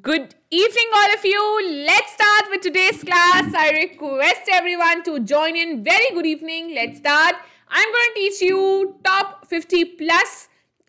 Good evening, all of you. Let's start with today's class. I request everyone to join in. Very good evening. Let's start. I'm going to teach you top 50 plus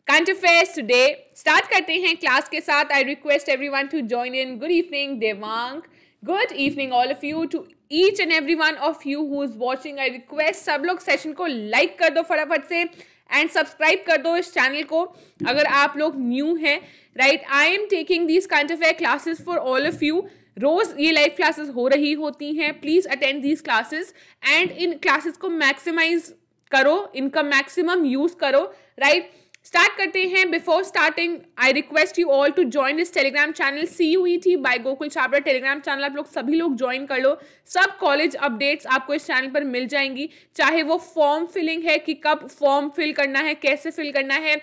current affairs today. Start करते हैं class के साथ. I request everyone to join in. Good evening, Devank. Good evening, all of you. To each and every one of you who is watching, I request सब लोग session को like कर दो फटाफट से. एंड सब्सक्राइब कर दो इस चैनल को अगर आप लोग न्यू हैं right I am taking these kind of classes for all of you रोज ये लाइव क्लासेस हो रही होती हैं please attend these classes and इन क्लासेस को मैक्सिमाइज करो इनका मैक्सिमम यूज करो राइट right? स्टार्ट करते हैं before starting I request you all to join this Telegram channel C U E T by Gokul Chhabra Telegram channel आप लोग सभी लोग ज्वाइन कर लो सब कॉलेज अपडेट्स आपको इस चैनल पर मिल जाएंगी चाहे वो फॉर्म फिलिंग है कि कब फॉर्म फिल करना है कैसे फिल करना है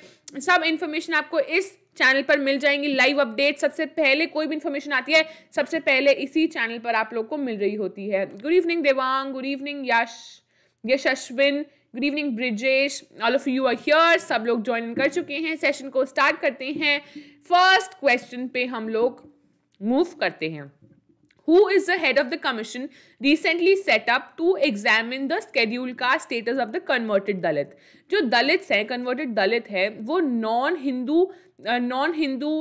सब इन्फॉर्मेशन आपको इस चैनल पर मिल जाएंगी लाइव अपडेट सबसे पहले कोई भी इन्फॉर्मेशन आती है सबसे पहले इसी चैनल पर आप लोग को मिल रही होती है good evening Devang good evening Yash Yashasvin good evening Brijesh all of you are here सब लोग ज्वाइन कर चुके हैं सेशन को स्टार्ट करते हैं फर्स्ट क्वेश्चन पे हम लोग मूव करते हैं who is the head of the commission recently set up to examine the schedule caste status of the converted dalit जो दलित हैं converted दलित है वो नॉन हिंदू नॉन हिंदू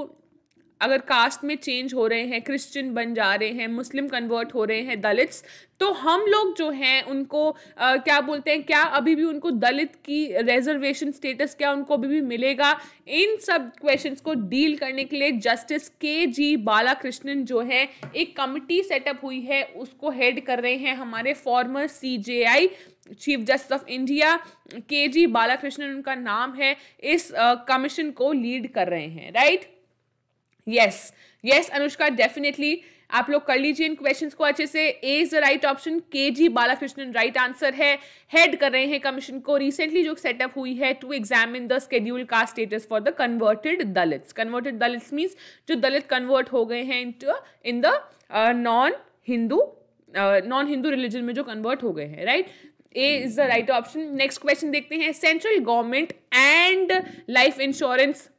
अगर कास्ट में चेंज हो रहे हैं क्रिश्चियन बन जा रहे हैं मुस्लिम कन्वर्ट हो रहे हैं दलित्स तो हम लोग जो हैं उनको आ, क्या बोलते हैं क्या अभी भी उनको दलित की रिजर्वेशन स्टेटस क्या उनको अभी भी मिलेगा इन सब क्वेश्चंस को डील करने के लिए जस्टिस के जी बालाकृष्णन जो है एक कमिटी सेटअप हुई है उसको हेड कर रहे हैं हमारे former C J I chief justice of India K G Balakrishnan उनका नाम है इस कमीशन को लीड कर रहे हैं right yes yes Anushka definitely आप लोग कर लीजिए इन क्वेश्चंस को अच्छे से A is the right option K G Balakrishnan right answer है हेड कर रहे हैं कमीशन को रिसेंटली जो सेटअप हुई है टू एग्जामिन द स्केड्यूल का status for the converted Dalits converted Dalits means जो दलित कन्वर्ट हो गए हैं in the non Hindu non Hindu religion में जो कन्वर्ट हो गए हैं right A is the right option next question देखते हैं central government and life insurance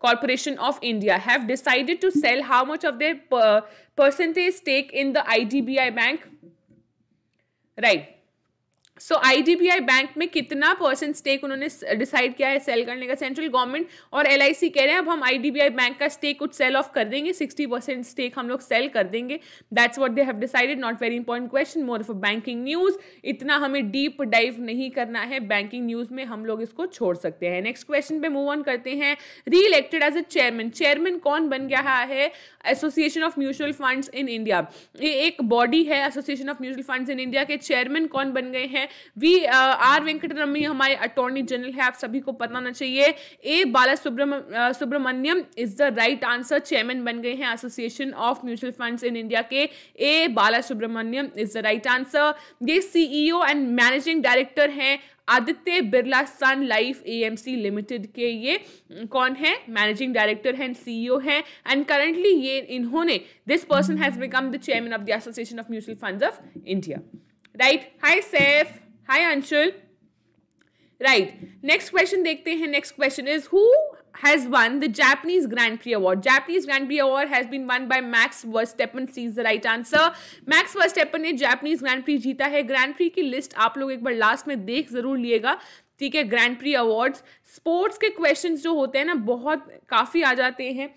Corporation of India have decided to sell how much of their per uh, percentage stake in the IDBI bank? Right. So I bank में कितना percent stake उन्होंने decide किया है cell करने का central government और L कह रहे हैं अब हम आई बैंक का स्टेक कुछ सेल ऑफ कर देंगे सिक्सटी परसेंट स्टेक हम लोग सेल कर देंगे that's what they have decided not very important question more of banking news इतना हमें डीप डाइव नहीं करना है बैंकिंग न्यूज में हम लोग इसको छोड़ सकते हैं नेक्स्ट क्वेश्चन पे मूव ऑन करते हैं री elected as a chairman chairman कौन बन गया है association of mutual funds in India ये एक बॉडी है association of mutual funds in India के चेयरमैन कौन बन गए हैं वी आर वेंकटरमनी हमारे अटॉर्नी जनरल है आप सभी को पता होना चाहिए A Bala uh, Subramaniam is the right answer chairman बन गए हैं association of mutual funds in India के A Bala Subramaniam is the right answer ये सीईओ एंड मैनेजिंग डायरेक्टर हैं Aditya Birla Sun Life AMC limited के ये कौन है मैनेजिंग डायरेक्टर हैं सीईओ हैं एंड e करंटली ये इन्होंने this person has become the chairman of the association of mutual funds of India right hi Saif hi Anshul right next question देखते हैं next question is who has won the Japanese grand prix award Japanese grand prix award has been won by Max Verstappen C's the right answer Max Verstappen ने Japanese grand prix जीता है grand pre की list आप लोग एक बार last में देख जरूर लिएगा ठीक है ग्रैंड प्री अवार्ड स्पोर्ट्स के क्वेश्चन जो होते हैं ना बहुत काफ़ी आ जाते हैं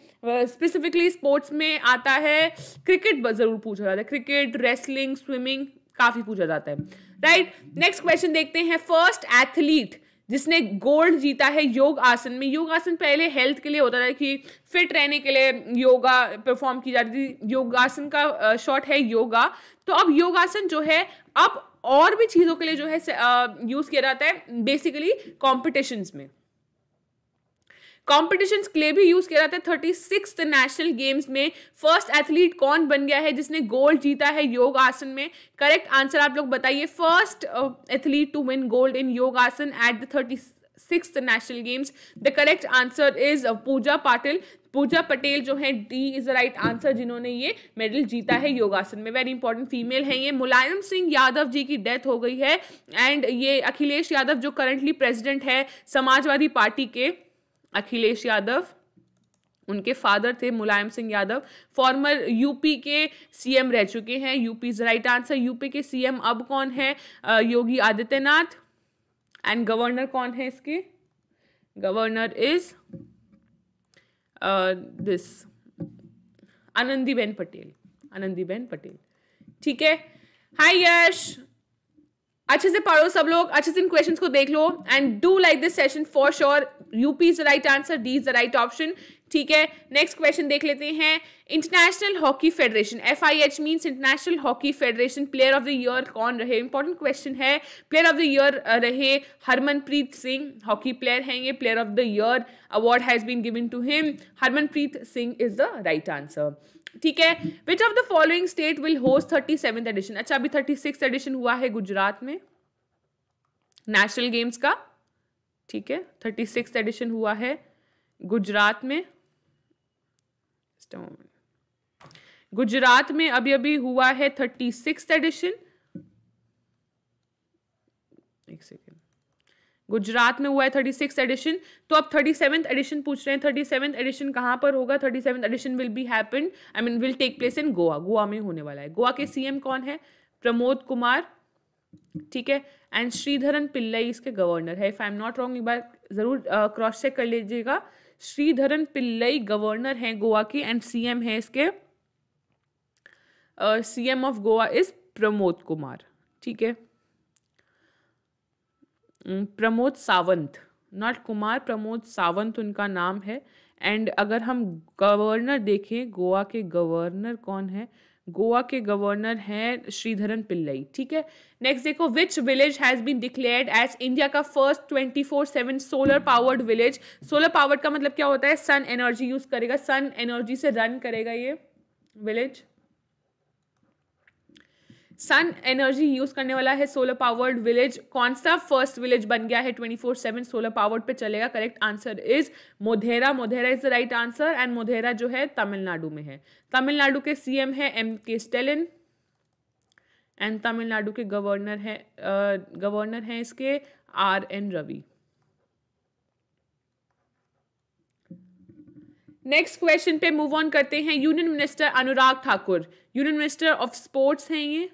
स्पेसिफिकली uh, स्पोर्ट्स में आता है क्रिकेट ज़रूर पूछा जाता है क्रिकेट रेसलिंग स्विमिंग काफी पूछा जाता है राइट नेक्स्ट क्वेश्चन देखते हैं फर्स्ट एथलीट जिसने गोल्ड जीता है योग आसन में योग आसन पहले हेल्थ के लिए होता था कि फिट रहने के लिए योगा परफॉर्म की जाती थी योगासन का शॉर्ट है योगा तो अब योगासन जो है अब और भी चीज़ों के लिए जो है यूज़ किया जाता है बेसिकली कॉम्पिटिशन्स में कॉम्पिटिशन के लिए भी यूज किया जाता है थर्टी सिक्स नेशनल गेम्स में फर्स्ट एथलीट कौन बन गया है जिसने गोल्ड जीता है योग आसन में करेक्ट आंसर आप लोग बताइए first athlete to win gold in yoga asana at the thirty six national games the correct answer is Pooja Patil Pooja Patel जो है D is the right answer जिन्होंने ये मेडल जीता है योगासन में वेरी इंपॉर्टेंट फीमेल है ये मुलायम सिंह यादव जी की डेथ हो गई है एंड ये अखिलेश यादव जो करंटली प्रेसिडेंट है समाजवादी पार्टी के अखिलेश यादव उनके फादर थे मुलायम सिंह यादव फॉर्मर यूपी के सीएम रह चुके हैं UP is right answer UP के सीएम अब कौन है योगी आदित्यनाथ एंड गवर्नर कौन है इसके governor is this Anandiben Patel Anandiben Patel ठीक है हाय यश अच्छे से पढ़ो सब लोग अच्छे से इन क्वेश्चंस को देख लो and do like this session for sure UP is the right answer D is the right option ठीक है नेक्स्ट क्वेश्चन देख लेते हैं international hockey federation F I H means international hockey federation player of the year कौन रहे important question है player of the year रहे Harmanpreet Singh hockey player हैं ये player of the year award has been given to him Harmanpreet Singh is the right answer ठीक है which of the following state will host thirty seventh edition अच्छा अभी thirty six addition हुआ है गुजरात में नेशनल गेम्स का ठीक है थर्टी सिक्स एडिशन हुआ है गुजरात में गुजरात में अभी अभी हुआ है थर्टी सिक्स एडिशन एक सेकेंड गुजरात में हुआ है थर्टी सिक्स एडिशन तो अब थर्टी सेवेंथ एडिशन पूछ रहे हैं थर्टी सेवेंथ एडिशन कहाँ पर होगा thirty seventh edition will be happen I mean will take place in Goa Goa में होने वाला है गोवा के सीएम कौन है प्रमोद कुमार ठीक है एंड श्रीधरन पिल्लई इसके गवर्नर है if I am not wrong एक बार जरूर क्रॉस चेक कर लीजिएगा श्रीधरन पिल्लई गवर्नर हैं गोवा के एंड सीएम है इसके CM of Goa is Pramod Kumar ठीक है प्रमोद सावंत नॉट कुमार प्रमोद सावंत उनका नाम है एंड अगर हम गवर्नर देखें गोवा के गवर्नर कौन है गोवा के गवर्नर हैं श्रीधरन पिल्लई ठीक है नेक्स्ट देखो which village has been declared as India का first twenty four seven solar powered village solar powered का मतलब क्या होता है सन एनर्जी यूज़ करेगा सन एनर्जी से रन करेगा ये विलेज सन एनर्जी यूज करने वाला है सोलर पावर्ड विलेज कौन सा फर्स्ट विलेज बन गया है twenty four seven solar powered पे चलेगा correct answer is Modhera Modhera is the right answer and Modhera जो है तमिलनाडु में है तमिलनाडु के सीएम है एम के स्टेलिन एंड तमिलनाडु के गवर्नर है गवर्नर uh, है इसके R N Ravi next question पे मूव ऑन करते हैं union minister Anurag Thakur union minister of sports हैं ये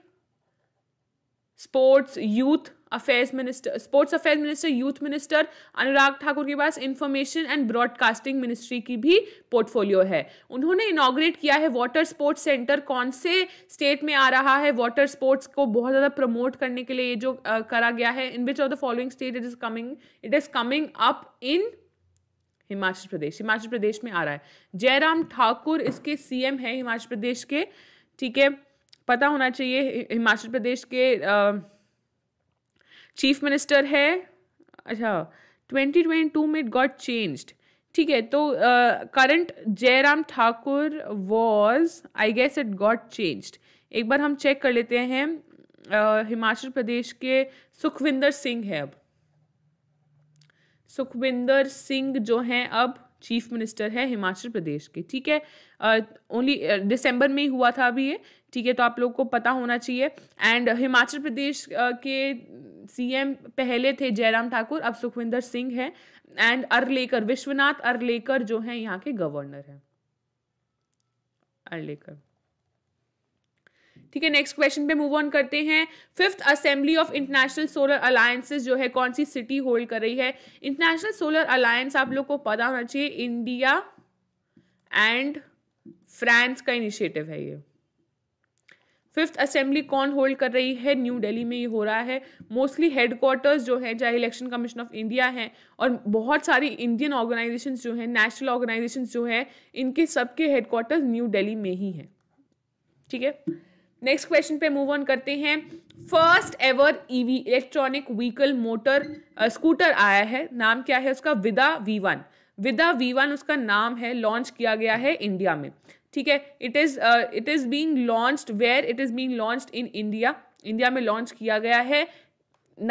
sports youth affairs minister sports affairs minister youth minister Anurag Thakur के पास इंफॉर्मेशन एंड ब्रॉडकास्टिंग मिनिस्ट्री की भी पोर्टफोलियो है उन्होंने इनाग्रेट किया है वाटर स्पोर्ट्स सेंटर कौन से स्टेट में आ रहा है वाटर स्पोर्ट्स को बहुत ज़्यादा प्रमोट करने के लिए ये जो uh, करा गया है in which of the following state it is coming it is coming up in Himachal Pradesh Himachal Pradesh में आ रहा है जयराम ठाकुर इसके सीएम है हिमाचल प्रदेश के ठीक है पता होना चाहिए हिमाचल प्रदेश के चीफ मिनिस्टर है अच्छा ट्वेंटी ट्वेंटी टू में गॉट चेंज्ड ठीक है तो current Jairam Thakur was I guess it got changed एक बार हम चेक कर लेते हैं uh, हिमाचल प्रदेश के सुखविंदर सिंह है अब सुखविंदर सिंह जो हैं अब चीफ मिनिस्टर है हिमाचल प्रदेश के ठीक है ओनली uh, दिसंबर uh, में ही हुआ था अभी ये ठीक है तो आप लोग को पता होना चाहिए एंड हिमाचल प्रदेश के सीएम पहले थे जयराम ठाकुर अब सुखविंदर सिंह है एंड अरलेकर विश्वनाथ अरलेकर जो है यहाँ के गवर्नर है अरलेकर ठीक है नेक्स्ट क्वेश्चन पे मूव ऑन करते हैं fifth assembly of international solar alliances जो है कौन सी सिटी होल्ड कर रही है इंटरनेशनल सोलर अलायंस आप लोग को पता होना चाहिए इंडिया एंड फ्रांस का इनिशिएटिव है ये फिफ्थ असेंबली कौन होल्ड कर रही है न्यू दिल्ली में ये हो रहा है मोस्टली हेडक्वार्टर्स जो है चाहे इलेक्शन कमीशन ऑफ इंडिया है और बहुत सारी इंडियन ऑर्गेनाइजेशन जो है नेशनल ऑर्गेनाइजेशन जो है इनके सबके हेडक्वार्टर्स न्यू दिल्ली में ही है ठीक है नेक्स्ट क्वेश्चन पे मूव ऑन करते हैं first ever EV electronic vehicle motor scooter आया है नाम क्या है उसका Vida V one Vida V one उसका नाम है लॉन्च किया गया है इंडिया में ठीक है it is it is being launched where it is being launched in India India में लॉन्च किया गया है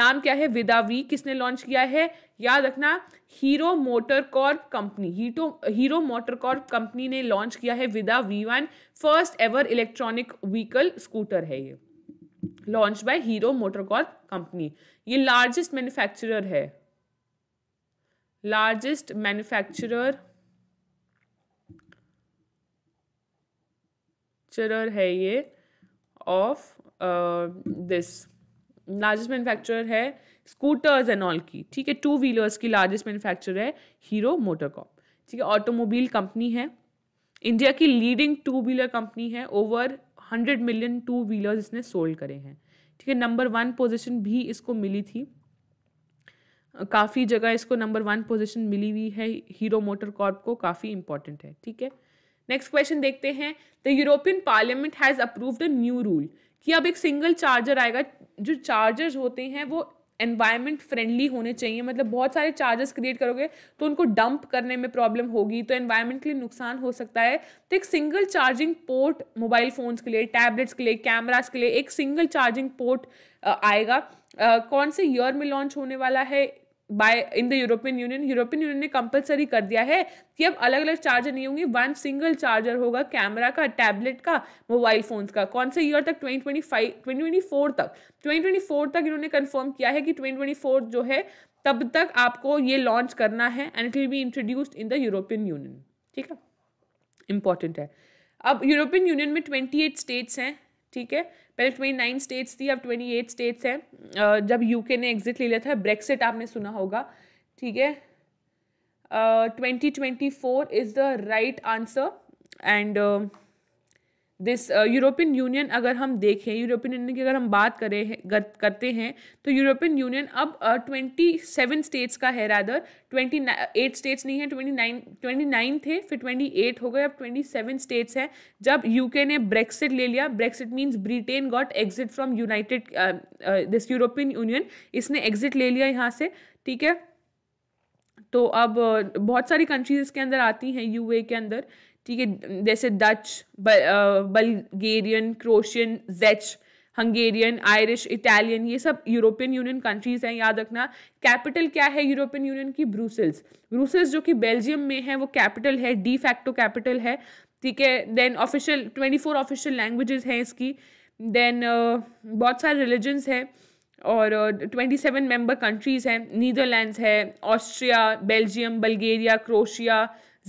नाम क्या है विदावी किसने लॉन्च किया है याद रखना हीरो मोटर कॉर्प कंपनी हीटो हीरो मोटर कॉर्प कंपनी ने लॉन्च किया है Vida V one first ever electronic vehicle scooter है ये launch by Hero MotoCorp company ये लार्जेस्ट मैन्युफैक्चरर है लार्जेस्ट मैन्युफैक्चरर मैन्युफैक्चरर है ये ऑफ दिस लार्जेस्ट मैन्युफैक्चरर है स्कूटर्स एंड ऑल की ठीक है टू व्हीलर्स की लार्जेस्ट मैन्युफैक्चरर है हीरो मोटर कॉप ठीक है ऑटोमोबाइल कंपनी है इंडिया की लीडिंग टू व्हीलर कंपनी है over hundred million two wheelers इसने सोल्ड करे हैं ठीक है नंबर वन पोजिशन भी इसको मिली थी काफ़ी जगह इसको नंबर वन पोजीशन मिली हुई है हीरो मोटर कॉर्प को काफ़ी इंपॉर्टेंट है ठीक है नेक्स्ट क्वेश्चन देखते हैं the European parliament has approved a new rule कि अब एक सिंगल चार्जर आएगा जो चार्जर्स होते हैं वो एनवायरमेंट फ्रेंडली होने चाहिए मतलब बहुत सारे चार्जेस क्रिएट करोगे तो उनको डंप करने में प्रॉब्लम होगी तो एनवायरमेंट के लिए नुकसान हो सकता है तो एक single charging port mobile phones के लिए टैबलेट्स के लिए कैमरास के लिए एक सिंगल चार्जिंग पोर्ट आएगा कौन से ईयर में लॉन्च होने वाला है by in the European union European union ने कंपलसरी कर दिया है कि अब अलग अलग चार्जर नहीं होंगे वन सिंगल चार्जर होगा कैमरा का टैबलेट का मोबाइल फोन्स का कौन से ईयर तक twenty twenty five twenty twenty four तक ट्वेंटी ट्वेंटी फोर तक इन्होंने कन्फर्म किया है कि ट्वेंटी ट्वेंटी फोर जो है तब तक आपको ये लॉन्च करना है and it will be introduced in the European union ठीक है इंपॉर्टेंट है अब यूरोपियन यूनियन में ट्वेंटी एट स्टेट्स हैं ठीक है पहले ट्वेंटी नाइन स्टेट्स थी अब ट्वेंटी एट स्टेट्स हैं जब यूके ने एग्जिट ले लिया था ब्रेक्सिट आपने सुना होगा ठीक है twenty twenty four is the right answer and this European union अगर हम देखें यूरोपियन यूनियन की अगर हम बात करें करते हैं तो यूरोपियन यूनियन अब ट्वेंटी सेवन स्टेट्स का है रादर ट्वेंटी एट स्टेट्स नहीं है ट्वेंटी नाइन ट्वेंटी नाइन थे फिर ट्वेंटी एट हो गए अब ट्वेंटी सेवन स्टेट्स हैं जब यूके ने ब्रेक्सिट ले लिया Brexit means Britain got exit from united this European union इसने एग्जिट ले लिया यहाँ से ठीक है तो अब uh, बहुत सारी कंट्रीज इसके अंदर आती हैं यूए के अंदर ठीक है जैसे Dutch Bulgarian Croatian Czech Hungarian Irish Italian ये सब यूरोपियन यूनियन कंट्रीज़ हैं याद रखना कैपिटल क्या है यूरोपियन यूनियन की ब्रूसल्स ब्रूसल्स जो कि बेल्जियम में है वो कैपिटल है डी फैक्टो कैपिटल है ठीक है then official twenty four official languages हैं इसकी देन uh, बहुत सारे रिलीजन्स हैं और ट्वेंटी सेवन मेम्बर कंट्रीज़ हैं नीदरलैंड्स है Austria Belgium Bulgaria Croatia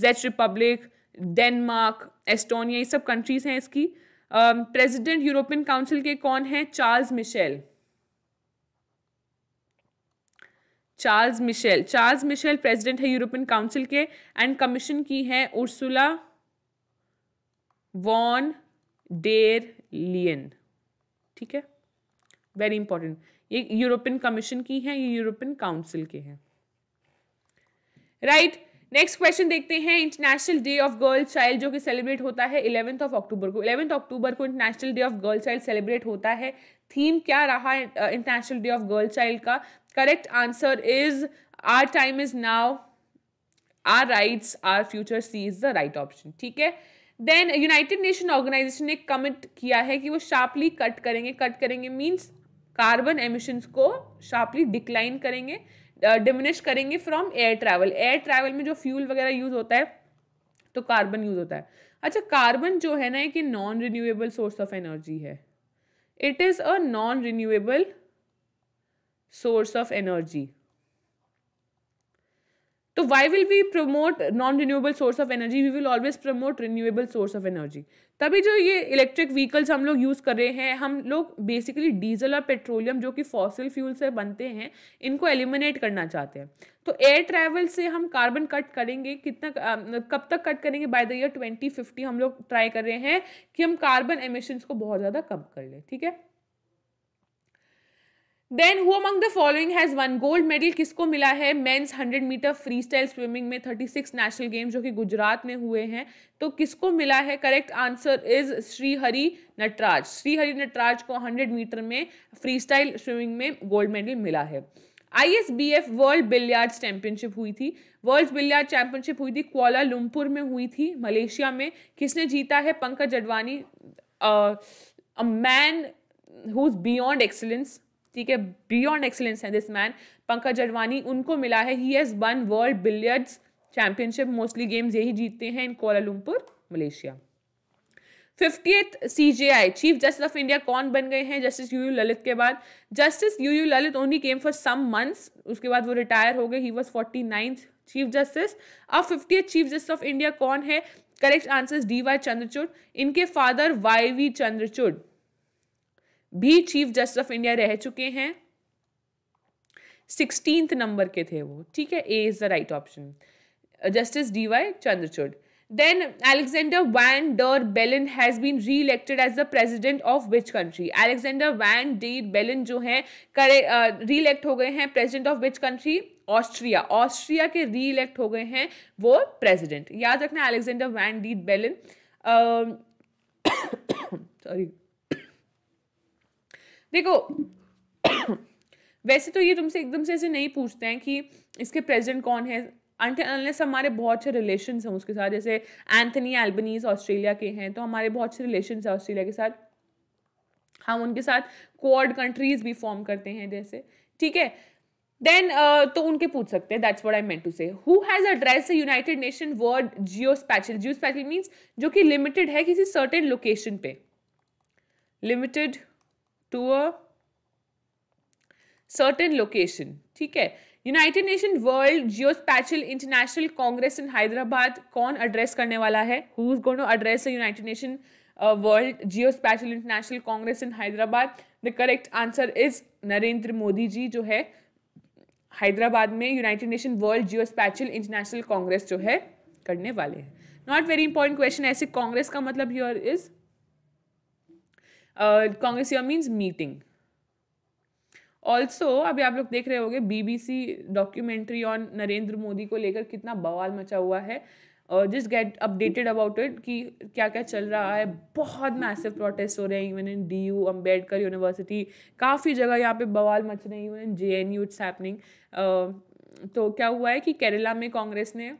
Czech republic Denmark Estonia ये सब कंट्रीज हैं इसकी प्रेसिडेंट यूरोपियन काउंसिल के कौन हैं Charles Michel Charles Michel Charles Michel president है यूरोपियन काउंसिल के एंड कमीशन की है उर्सुला वॉन डेर लियन ठीक है वेरी इंपॉर्टेंट ये यूरोपियन कमीशन की है ये यूरोपियन काउंसिल के हैं राइट right? नेक्स्ट क्वेश्चन देखते हैं international day of girl child जो कि सेलिब्रेट होता है इलेवंथ ऑफ अक्टूबर को इलेवंथ अक्टूबर को international day of girl child celebrate होता है थीम क्या रहा international day of girl child का correct answer is our time is now our rights our future C is the right option ठीक है then United Nation organization ने commit किया है कि वो शार्पली कट करेंगे कट करेंगे मीन्स कार्बन एमिशंस को शार्पली डिक्लाइन करेंगे डिमिनिश करेंगे from air travel air travel में जो फ्यूल वगैरह यूज़ होता है तो कार्बन यूज़ होता है अच्छा कार्बन जो है ना एक non renewable source of energy है it is a non renewable source of energy तो why will we promote non renewable source of energy we will always promote renewable source of energy तभी जो ये electric vehicles हम लोग use कर रहे हैं हम लोग बेसिकली डीजल और पेट्रोलियम जो कि फॉसिल फ्यूल से बनते हैं इनको एलिमिनेट करना चाहते हैं तो एयर ट्रैवल से हम कार्बन कट करेंगे कितना कब तक कट करेंगे by the year twenty fifty हम लोग ट्राई कर रहे हैं कि हम कार्बन एमिशन्स को बहुत ज़्यादा कम कर लें ठीक है then who among the following has won gold medal किसको मिला है men's hundred metre freestyle swimming में थर्टी सिक्स नेशनल गेम्स जो कि गुजरात में हुए हैं तो किसको मिला है correct answer is Srihari Nataraj Srihari Nataraj को हंड्रेड मीटर में फ्री स्टाइल स्विमिंग में गोल्ड मेडल मिला है I S B F world billiards championship हुई थी वर्ल्ड बिलियार्ड चैंपियनशिप हुई थी क्वाला लुमपुर में हुई थी मलेशिया में किसने जीता है Pankaj Advani man who is beyond excellence ठीक है बियॉन्ड एक्सीलेंस है दिस मैन पंकज अडवाणी उनको मिला है he has won world billiards championship mostly games यही जीतते हैं in Kuala Lumpur Malaysia fiftieth C J I chief justice of India कौन बन गए हैं जस्टिस यू यू ललित के बाद justice U U Lalit only came for some months उसके बाद वो रिटायर हो गए he was forty ninth chief justice अब fiftieth chief justice of India कौन है correct answer D Y Chandrachud इनके फादर वाई वी चंद्रचूड भी चीफ जस्टिस ऑफ इंडिया रह चुके हैं सिक्सटीन नंबर के थे वो ठीक है A is the right option justice D Y Chandrachud then Alexander Van der Bellen has been re elected as the president of which country Alexander Van der Bellen जो है करे री इलेक्ट हो गए हैं president of which country Austria Austria के re elect हो गए हैं वो प्रेजिडेंट याद रखना Alexander Van der Bellen sorry देखो वैसे तो ये तुमसे एकदम से ऐसे नहीं पूछते हैं कि इसके प्रेजिडेंट कौन है अनलेस हमारे बहुत अच्छे रिलेशन हैं उसके साथ जैसे एंथनी एल्बनीज ऑस्ट्रेलिया के हैं तो हमारे बहुत अच्छे रिलेशन हैं ऑस्ट्रेलिया के साथ हम उनके साथ कोऑर्ड कंट्रीज भी फॉर्म करते हैं जैसे ठीक है देन uh, तो उनके पूछ सकते हैं that's what I meant to say who has address United Nation world geo geospatial means जो कि लिमिटेड है किसी सर्टेन लोकेशन पे limited to a certain location ठीक है United Nation world geospatial international congress in Hyderabad कौन address करने वाला है who is going to address United Nation world geospatial international congress in Hyderabad the correct answer is Narendra Modi ji जो है हैदराबाद में United Nation world geospatial international congress जो है करने वाले हैं नॉट वेरी इंपॉर्टेंट क्वेश्चन ऐसे कांग्रेस का मतलब योर इज़ कांग्रेसिया मीन्स मीटिंग ऑल्सो अभी आप लोग देख रहे होंगे BBC documentary on Narendra Modi को लेकर कितना बवाल मचा हुआ है just get updated about it कि क्या क्या चल रहा है बहुत मैसिव प्रोटेस्ट हो रहे हैं even in D U Ambedkar university काफ़ी जगह यहाँ पे बवाल मच रहे हैं even in J N U it's happening तो क्या हुआ है कि केरला में कांग्रेस ने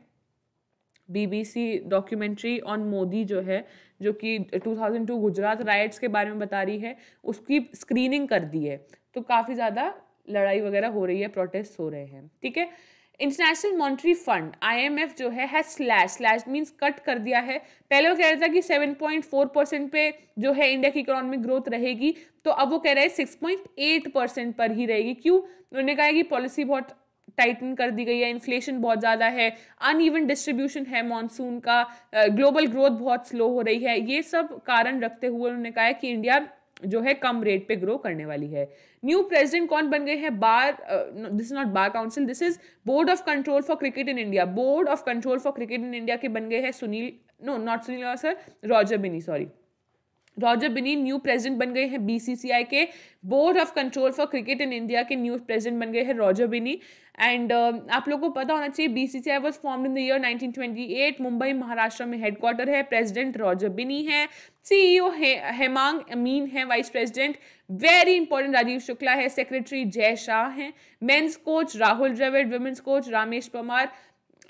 बीबीसी डॉक्यूमेंट्री ऑन मोदी जो है जो कि 2002 गुजरात राइट्स के बारे में बता रही है उसकी स्क्रीनिंग कर दी है तो काफ़ी ज़्यादा लड़ाई वगैरह हो रही है प्रोटेस्ट हो रहे हैं ठीक है इंटरनेशनल मॉनिटरी फंड आईएमएफ जो है है स्लैश स्लैश मींस कट कर दिया है पहले वो कह रहा था कि 7.4 परसेंट पे जो है इंडिया की इकोनॉमिक ग्रोथ रहेगी तो अब वो कह रहे हैं 6.8 परसेंट पर ही रहेगी क्यों उन्होंने कहा है कि पॉलिसी बहुत टाइटन कर दी गई है इन्फ्लेशन बहुत ज़्यादा है अनइवन डिस्ट्रीब्यूशन है मानसून का ग्लोबल ग्रोथ बहुत स्लो हो रही है ये सब कारण रखते हुए उन्होंने कहा है कि इंडिया जो है कम रेट पे ग्रो करने वाली है न्यू प्रेसिडेंट कौन बन गए हैं bar this is not bar council this is board of control for cricket in India board of control for cricket in India के बन गए हैं Sunil no not Sunil sir Roger Binny sorry Roger Binny new president बन गए हैं BCCI के board of control for cricket in India के new president बन गए हैं रॉजर बिनी एंड uh, आप लोगों को पता होना चाहिए BCCI was formed in the year 1928 Mumbai Maharashtra में हेडक्वार्टर है प्रेसिडेंट रॉजर बिनी है सीईओ e है हेमांग अमीन है vice president very important Rajiv Shukla है सेक्रेटरी जय शाह हैं men's coach Rahul Dravid women's coach Ramesh Powar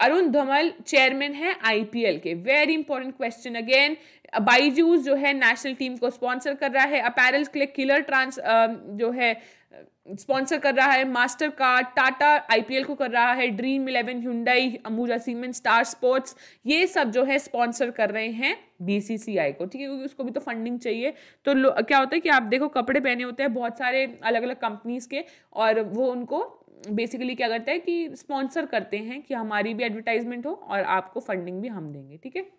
Arun Dhumal chairman है आईपीएल के very important question again Byju's जो है नेशनल टीम को स्पॉन्सर कर रहा है के लिए किलर ट्रांस um, जो है स्पॉन्सर कर रहा है मास्टर कार्ड टाटा आईपीएल को कर रहा है dream eleven Hyundai Ambuja cement star sports ये सब जो है स्पॉन्सर कर रहे हैं बीसीसीआई को ठीक है क्योंकि उसको भी तो फंडिंग चाहिए तो क्या होता है कि आप देखो कपड़े पहने होते हैं बहुत सारे अलग अलग कंपनीज के और वो उनको बेसिकली क्या करता है कि स्पॉन्सर करते हैं कि हमारी भी एडवर्टाइजमेंट हो और आपको फंडिंग भी हम देंगे ठीक है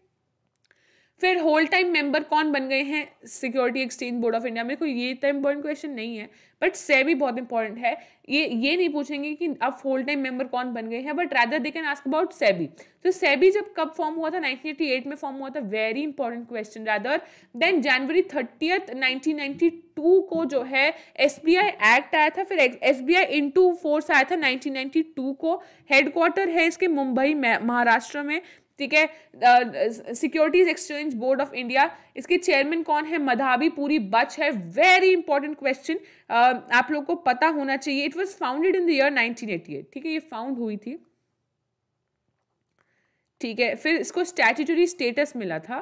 फिर होल टाइम मेंबर कौन बन गए हैं security exchange board of India मेरे को ये इतना इंपॉर्टेंट क्वेश्चन नहीं है बट से भी बहुत इंपॉर्टेंट है ये ये नहीं पूछेंगे कि अब होल टाइम मेंबर कौन बन गए हैं but rather they can ask about SEBI तो सेबी जब कब फॉर्म हुआ था 1988 में फॉर्म हुआ था very important question rather than January thirtieth nineteen को जो है एस एक्ट आया था फिर S B I into force आया था नाइनटीन को हेडक्वार्टर है इसके मुंबई महाराष्ट्र में ठीक है securities exchange board of India इसके चेयरमैन कौन है मधाबी पूरी बच है वेरी इंपॉर्टेंट क्वेश्चन आप लोग को पता होना चाहिए it was founded in the year 1988 ठीक है ये फाउंड हुई थी ठीक है फिर इसको स्टैट्यूटरी स्टेटस मिला था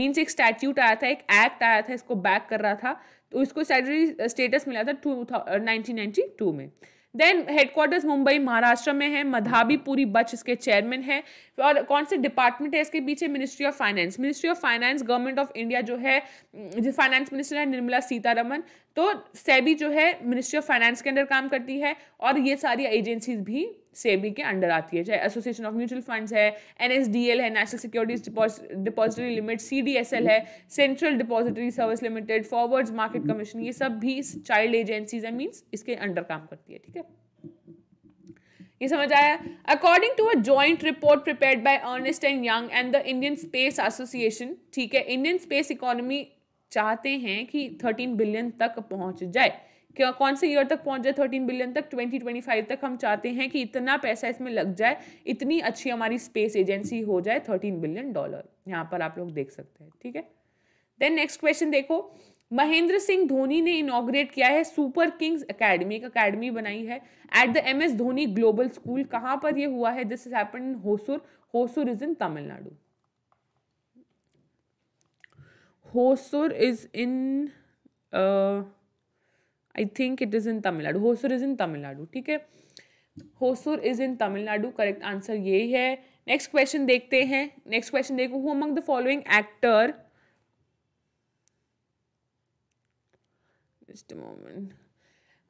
मीन्स एक स्टैट्यूट आया था एक एक्ट आया था इसको बैक कर रहा था तो इसको स्टैट्यूटरी स्टेटस मिला था टू नाइनटीन uh, में देन हेडक्वार्टर्स मुंबई महाराष्ट्र में है मधाबी पूरी बच इसके चेयरमैन है और कौन से डिपार्टमेंट है इसके पीछे ministry of finance ministry of finance government of India जो है जो फाइनेंस मिनिस्टर है निर्मला सीतारमन तो सेबी जो है मिनिस्ट्री ऑफ फाइनेंस के अंडर काम करती है और ये सारी एजेंसीज भी सेबी के अंडर आती है चाहे एसोसिएशन ऑफ म्यूचुअल फंड्स है एन है national securities depository limit C है central depository service limited forwards market commission ये सब भी चाइल्ड एजेंसीज है मीन्स इसके अंडर काम करती है ठीक है ये समझ आया according to a joint report prepare by Ernst and Young and the Indian space association ठीक है इंडियन स्पेस इकोनॉमी चाहते हैं कि थर्टीन बिलियन तक पहुंच जाए क्यों कौन से ईयर तक पहुंच जाए थर्टीन बिलियन तक ट्वेंटी ट्वेंटी फाइव तक हम चाहते हैं कि इतना पैसा इसमें लग जाए इतनी अच्छी हमारी स्पेस एजेंसी हो जाए थर्टीन बिलियन डॉलर यहाँ पर आप लोग देख सकते हैं ठीक है देन नेक्स्ट क्वेश्चन देखो महेंद्र सिंह धोनी ने इनोग्रेट किया है सुपर किंग्स अकेडमी एक अकेडमी बनाई है at the M S Dhoni global school कहाँ पर यह हुआ है this is happen Hosur Hosur is in Tamil Nadu Hosur is in I think it is in Tamil Nadu Hosur is in Tamil Nadu ठीक है Hosur is in Tamil Nadu correct answer यही है नेक्स्ट क्वेश्चन देखते हैं नेक्स्ट क्वेश्चन देखो who among the following actor just a moment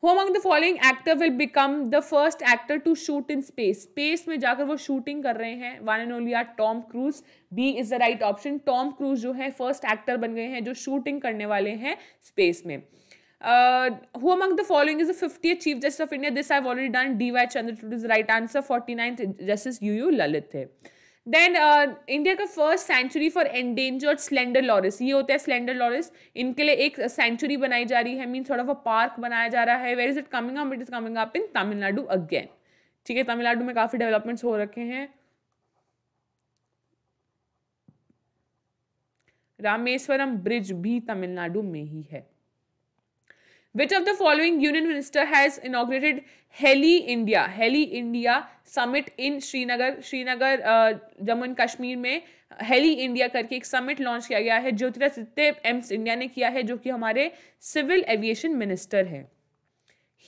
who among the following actor will become the first actor to shoot in में जाकर वो शूटिंग कर रहे हैं one and only are Tom Cruise B is the right option Tom Cruise जो है first actor बन गए हैं जो शूटिंग करने वाले हैं स्पेस में Uh, who among the following is the 50th Chief Justice of India? This have already done. D.Y. Chandrachud is the right answer. 49th Justice U.U. Lalit है. देन इंडिया का first sanctuary for endangered slender loris ये होता है slender loris इनके लिए एक century बनाई जा रही है मीन थोड़ा ऑफ पार्क बनाया जा रहा है where is it coming up it is coming up in Tamil Nadu again ठीक है तमिलनाडु में काफ़ी डेवलपमेंट्स हो रखे हैं रामेश्वरम ब्रिज भी तमिलनाडु में ही है Which of the following union minister has inaugurated Heli India Heli India summit in Srinagar, Srinagar, uh, Jammu and Kashmir. में Heli India करके एक summit launch किया गया है ज्योतिरादित्य एम्स India ने किया है जो कि हमारे Civil Aviation Minister हैं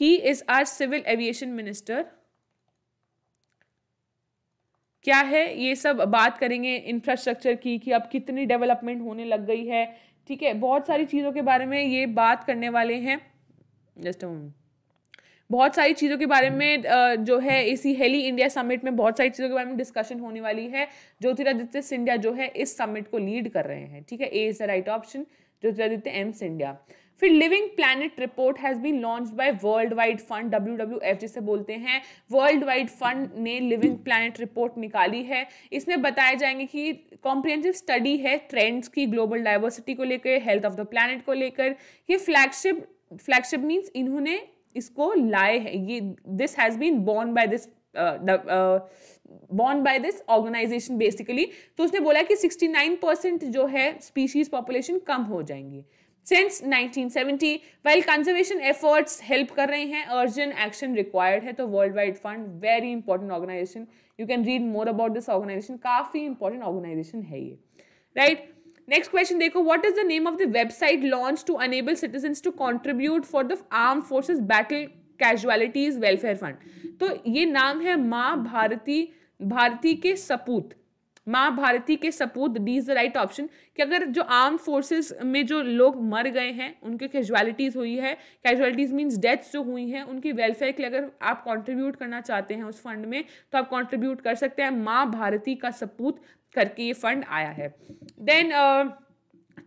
He is our Civil Aviation Minister. क्या है ये सब बात करेंगे इंफ्रास्ट्रक्चर की कि अब कितनी डेवलपमेंट होने लग गई है ठीक है बहुत सारी चीज़ों के बारे में ये बात करने वाले हैं जस्ट बहुत सारी चीज़ों के बारे में जो है इसी हेली इंडिया समिट में बहुत सारी चीज़ों के बारे में डिस्कशन होने वाली है ज्योतिरादित्य सिंधिया जो है इस समिट को लीड कर रहे हैं ठीक है A is the right option Jyotiraditya M Scindia फिर living planet report has been launch by world wide fund W W F जिसे बोलते हैं वर्ल्ड वाइड फंड ने लिविंग प्लानट रिपोर्ट निकाली है इसमें बताया जाएंगे कि कॉम्प्रिहेंसिव स्टडी है ट्रेंड्स की ग्लोबल डाइवर्सिटी को लेकर हेल्थ ऑफ द प्लानट को लेकर ये फ्लैगशिप फ्लैगशिप मीन्स इन्होंने इसको लाए हैं ये this has been borne by this borne by this organization basically तो उसने बोला कि 69 परसेंट जो है स्पीशीज पॉपुलेशन कम हो जाएंगी since 1970 well conservation efforts help कर रहे हैं अर्जेंट एक्शन रिक्वायर्ड है तो world wide fund very important organization you can read more about this organization काफ़ी इंपॉर्टेंट ऑर्गेनाइजेशन है ये राइट right? नेक्स्ट क्वेश्चन देखो what is the name of the website launch to enable citizen to contribute for the arm forces battle casualties welfare fund तो ये नाम है माँ भारती भारती के सपूत माँ भारती के सपूत D is the right option कि अगर जो आर्म फोर्सेस में जो लोग मर गए हैं उनके कैजुअलिटीज़ हुई है कैजुअलिटीज़ मींस डेथ्स जो हुई हैं उनकी वेलफेयर के लिए अगर आप कंट्रीब्यूट करना चाहते हैं उस फंड में तो आप कंट्रीब्यूट कर सकते हैं माँ भारती का सपूत करके ये फंड आया है देन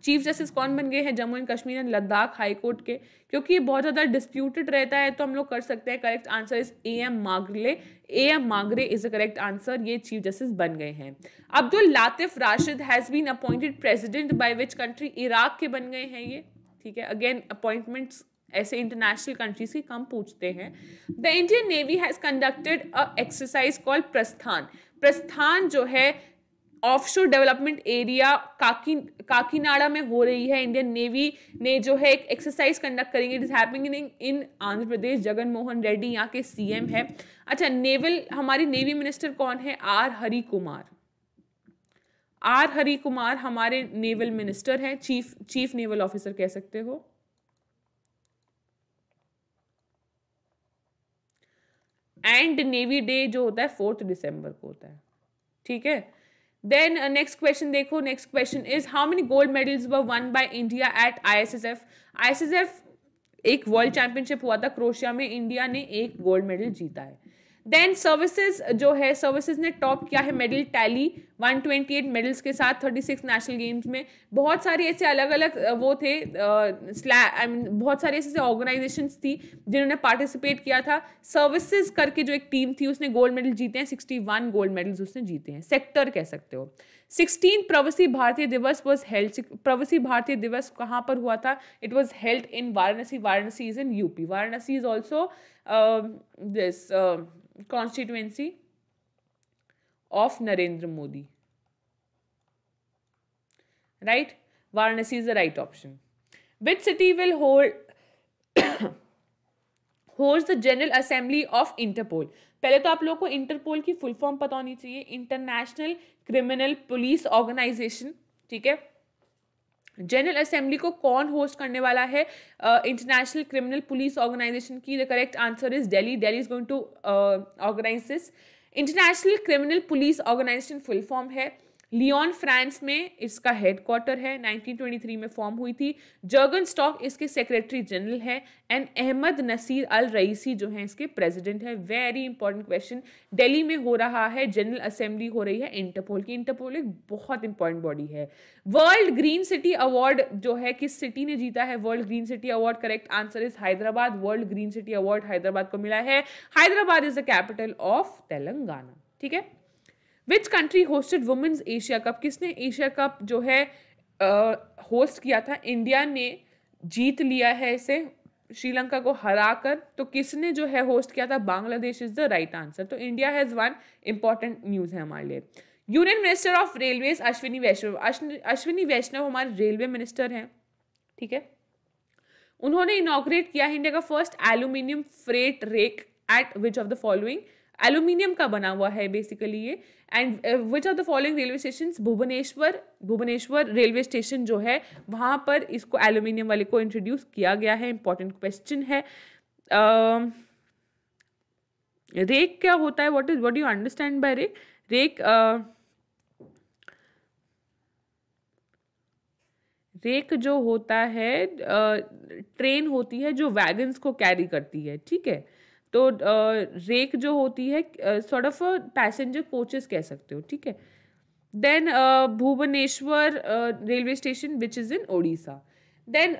चीफ जस्टिस कौन बन गए हैं Jammu and Kashmir and Ladakh high court के क्योंकि ये बहुत ज़्यादा डिस्प्यूटेड रहता है तो हम लोग कर सकते हैं correct answer is A M Magle A M Magrey is a correct answer ये चीफ जस्टिस बन गए हैं Abdul Latif Rashid has been appointed president by which country Iraq के बन गए हैं ये ठीक है अगेन अपॉइंटमेंट्स ऐसे इंटरनेशनल कंट्रीज की कम पूछते हैं the Indian navy has conducted a exercise call Prasthan Prasthan जो है ऑफशोर डेवलपमेंट एरिया काकी काकीनाडा में हो रही है इंडियन नेवी ने जो है एक एक्सरसाइज कंडक्ट करेंगे it is happening in Andhra Pradesh Jagan Mohan Reddy यहाँ के सीएम है अच्छा नेवल हमारी नेवी मिनिस्टर कौन है आर हरि कुमार आर हरि कुमार हमारे नेवल मिनिस्टर हैं चीफ चीफ नेवल ऑफिसर कह सकते हो एंड नेवी डे जो होता है फोर्थ दिसंबर को होता है ठीक है देन नेक्स्ट क्वेश्चन देखो next question is how many gold medals were won by India at I I S S S F S F एक वर्ल्ड चैंपियनशिप हुआ था क्रोशिया में इंडिया ने एक गोल्ड मेडल जीता है देन सर्विसेज जो है सर्विसेज ने टॉप किया है medal tally one twenty eight medals के साथ थर्टी सिक्स नेशनल गेम्स में बहुत सारे ऐसे अलग अलग वो थे आई मीन I mean, बहुत सारे ऐसे ऐसे ऑर्गेनाइजेशंस थी जिन्होंने पार्टिसिपेट किया था सर्विसेज करके जो एक टीम थी उसने गोल्ड मेडल जीते हैं सिक्सटी वन गोल्ड मेडल्स उसने जीते हैं सेक्टर कह सकते हो सिक्सटीन प्रवासी भारतीय दिवस वॉज हेल्ड प्रवासी भारतीय दिवस कहाँ पर हुआ था it was held in Varanasi Varanasi is in UP Varanasi is also this constituency of Narendra Modi right Varanasi is the right option which city will hold host the general assembly of Interpol पहले तो आप लोगों को इंटरपोल की फुल फॉर्म पता होनी चाहिए इंटरनेशनल क्रिमिनल पुलिस ऑर्गेनाइजेशन ठीक है जनरल असेंबली को कौन होस्ट करने वाला है इंटरनेशनल क्रिमिनल पुलिस ऑर्गेनाइजेशन की the correct answer is Delhi Delhi is going to organize this international criminal police organization full form है लियोन फ्रांस में इसका हेडक्वार्टर है 1923 में फॉर्म हुई थी जर्गन स्टॉक इसके सेक्रेटरी जनरल है and Ahmed Naser Al Raisi जो है इसके प्रेसिडेंट हैं वेरी इंपॉर्टेंट क्वेश्चन दिल्ली में हो रहा है जनरल असेंबली हो रही है इंटरपोल की इंटरपोल एक बहुत इंपॉर्टेंट बॉडी है वर्ल्ड ग्रीन सिटी अवार्ड जो है किस सिटी ने जीता है world green city award correct answer is Hyderabad world green city award Hyderabad को मिला है Hyderabad is the capital of Telangana ठीक है which country hosted women's Asia cup किसने एशिया कप जो है होस्ट किया था इंडिया ने जीत लिया है इसे श्रीलंका को हरा कर तो किसने जो है होस्ट किया था Bangladesh is the right answer तो India has one important news है हमारे लिए union minister of railway Ashwini Vaishnaw Ashwini Vaishnaw हमारे रेलवे मिनिस्टर हैं ठीक है उन्होंने इनाग्रेट किया इंडिया का first aluminium freight rake at which of the following aluminium का बना हुआ है बेसिकली ये and which are the following railway station Bhubaneswar Bhubaneswar railway station जो है वहाँ पर इसको एल्यूमिनियम वाले को इंट्रोड्यूस किया गया है इंपॉर्टेंट क्वेश्चन है uh, रेक क्या होता है what is what you understand by rake rake uh, rake जो होता है ट्रेन uh, होती है जो वैगन्स को कैरी करती है ठीक है तो रेक जो होती है सॉर्ट ऑफ पैसेंजर कोचेस कह सकते हो ठीक है then Bhubaneswar railway station which is in Odisha then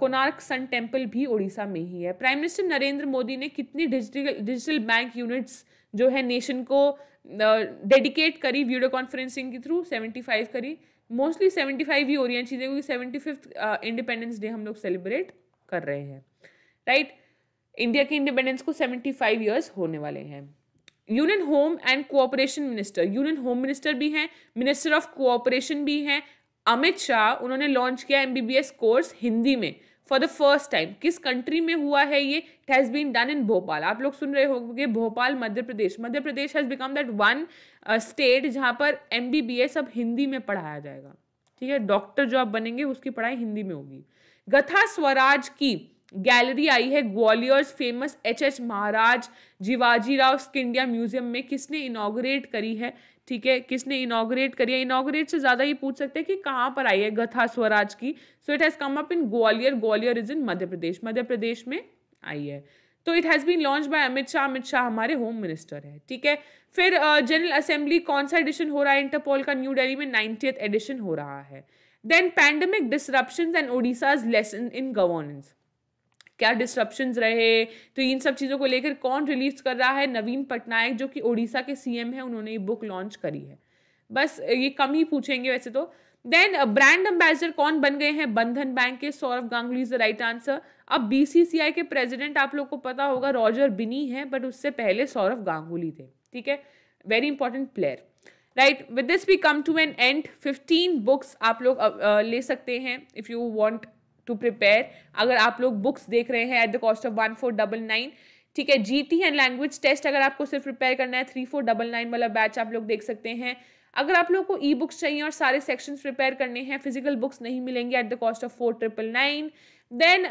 Konark sun temple भी ओडिशा में ही है प्राइम मिनिस्टर नरेंद्र मोदी ने कितनी डिजिटल डिजिटल बैंक यूनिट्स जो है नेशन को डेडिकेट करी वीडियो कॉन्फ्रेंसिंग के थ्रू सेवेंटी फाइव करी मोस्टली सेवेंटी फाइव ही हो रही हैं चीज़ें क्योंकि सेवेंटी फिफ्थ इंडिपेंडेंस डे हम लोग सेलिब्रेट कर रहे हैं राइट right? इंडिया की इंडिपेंडेंस को 75 ईयर्स होने वाले हैं union home and cooperation minister union home minister भी हैं मिनिस्टर ऑफ कोऑपरेशन भी हैं अमित शाह उन्होंने लॉन्च किया एमबीबीएस कोर्स हिंदी में फॉर द फर्स्ट टाइम किस कंट्री में हुआ है ये it has been done in Bhopal आप लोग सुन रहे होंगे Bhopal Madhya Pradesh Madhya Pradesh has become that one state जहाँ पर एम अब हिंदी में पढ़ाया जाएगा ठीक है डॉक्टर जो आप बनेंगे उसकी पढ़ाई हिंदी में होगी गथा स्वराज की गैलरी आई है Gwalior's famous H H Maharaj Jiwaji Rao Scindia museum में किसने इनाग्रेट करी है ठीक है किसने इनाग्रेट करी है इनाग्रेट से ज़्यादा ये पूछ सकते हैं कि कहाँ पर आई है गथा स्वराज की so it has come up in Gwalior Gwalior is in Madhya Pradesh Madhya Pradesh में आई है तो it has been launch by Amit Shah Amit Shah हमारे होम मिनिस्टर है ठीक है फिर जनरल uh, असेंबली कौन सा एडिशन हो रहा है इंटरपोल का न्यू डेली में नाइन्टीथ एडिशन हो रहा है then pandemic disruption and Odisha's lesson in governance क्या डिस्ट्रप्शन रहे तो इन सब चीज़ों को लेकर कौन रिलीज कर रहा है नवीन पटनायक जो कि उड़ीसा के एम है उन्होंने ये बुक लॉन्च करी है बस ये कम ही पूछेंगे वैसे तो देन ब्रांड एम्बेसडर कौन बन गए हैं बंधन बैंक के Saurabh Ganguly is the right answer अब बीसीसीआई के प्रेसिडेंट आप लोग को पता होगा रॉजर बिनी है बट उससे पहले सौरभ गांगुली थे ठीक है very important player right with this we come to an end 15 books आप लोग uh, uh, ले सकते हैं if you want to prepare अगर आप लोग बुक्स देख रहे हैं at the cost of one four double nine ठीक है G T and language test अगर आपको सिर्फ प्रिपेयर करना है थ्री फोर डबल नाइन वाला बैच आप लोग देख सकते हैं अगर आप लोग को ई e बुक्स चाहिए और सारे सेक्शंस प्रिपेयर करने हैं फिजिकल बुक्स नहीं मिलेंगे at the cost of four triple nine then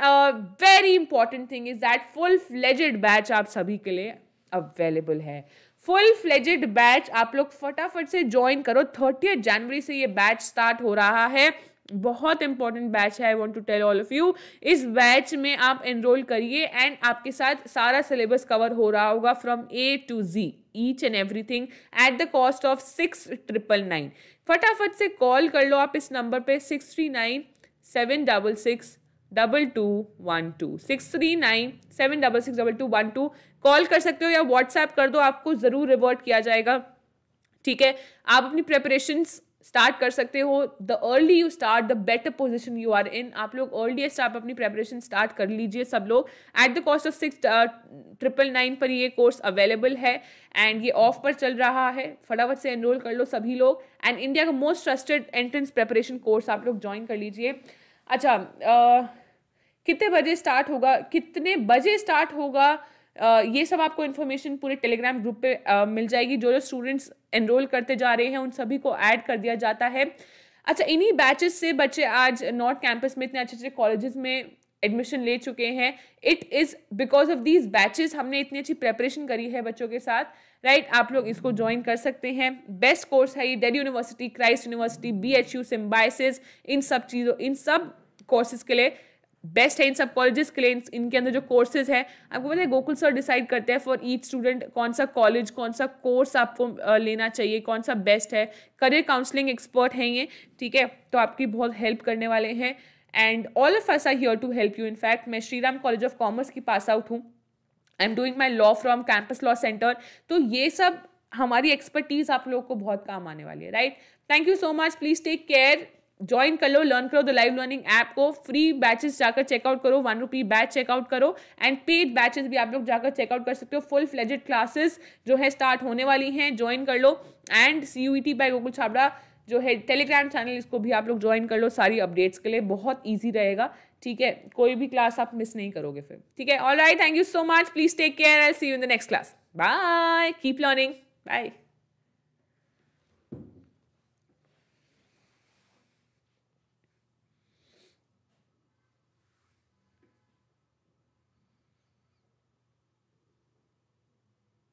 very important thing is that full fledged batch आप सभी के लिए अवेलेबल है फुल फ्लेजेड बैच आप लोग फटाफट से ज्वाइन करो थर्टी जनवरी से ये बैच स्टार्ट हो रहा है बहुत इंपॉर्टेंट बैच है I want to tell all of you इस बैच में आप एनरोल करिए एंड आपके साथ सारा सिलेबस कवर हो रहा होगा from A to G each and everything at the cost of six triple nine फटाफट से कॉल कर लो आप इस नंबर पे six three nine seven double six double two one two six three nine seven double six double two one two call कर सकते हो या व्हाट्सएप कर दो आपको ज़रूर रिवॉर्ड किया जाएगा ठीक है आप अपनी प्रेपरेशंस स्टार्ट कर सकते हो the early you start the better position you are in आप लोग अर्लीस्ट आप अपनी प्रेपरेशन स्टार्ट कर लीजिए सब लोग at the cost of six triple nine पर ये कोर्स अवेलेबल है एंड ये ऑफ पर चल रहा है फटाफट से एनरोल कर लो सभी लोग एंड इंडिया का most trusted entrance preparation course आप लोग ज्वाइन कर लीजिए अच्छा uh, कितने बजे स्टार्ट होगा कितने बजे स्टार्ट होगा ये सब आपको इन्फॉर्मेशन पूरे टेलीग्राम ग्रुप पे मिल जाएगी जो जो स्टूडेंट्स एनरोल करते जा रहे हैं उन सभी को ऐड कर दिया जाता है अच्छा इन्हीं बैचेस से बच्चे आज नॉर्थ कैंपस में इतने अच्छे अच्छे कॉलेजेस में एडमिशन ले चुके हैं it is because of these batches हमने इतनी अच्छी प्रेपरेशन करी है बच्चों के साथ राइट right? आप लोग इसको ज्वाइन कर सकते हैं बेस्ट कोर्स है ये Delhi university Christ university B H इन सब चीज़ों इन सब कोर्सेज के लिए बेस्ट है इन सब कॉलेजेस के लिए इनके अंदर जो कोर्सेज है आपको पता है गोकुल सर डिसाइड करते हैं फॉर ईच स्टूडेंट कौन सा कॉलेज कौन सा कोर्स आपको लेना चाहिए कौन सा बेस्ट है करियर काउंसलिंग एक्सपर्ट हैं ये ठीक है तो आपकी बहुत हेल्प करने वाले हैं and all of us are here to help you in fact मैं श्रीराम कॉलेज ऑफ कॉमर्स की पास आउट हूँ I am doing my law from campus law centre तो ये सब हमारी एक्सपर्टीज़ आप लोगों को बहुत काम आने वाली है right thank you so much please take care join कर लो लर्न करो द लाइव लर्निंग ऐप को फ्री बैचेस जाकर चेकआउट करो वन रुपी बैच चेकआउट करो एंड पेड बैचेस भी आप लोग जाकर चेकआउट कर सकते हो फुल फ्लेजेड क्लासेस जो है स्टार्ट होने वाली हैं ज्वाइन कर लो and C U T by Gokul Chhabra जो है टेलीग्राम चैनल इसको भी आप लोग ज्वाइन कर लो सारी अपडेट्स के लिए बहुत ईजी रहेगा ठीक है कोई भी क्लास आप मिस नहीं करोगे फिर ठीक है all right thank you so much please take care I see you in the next class bye keep learning bye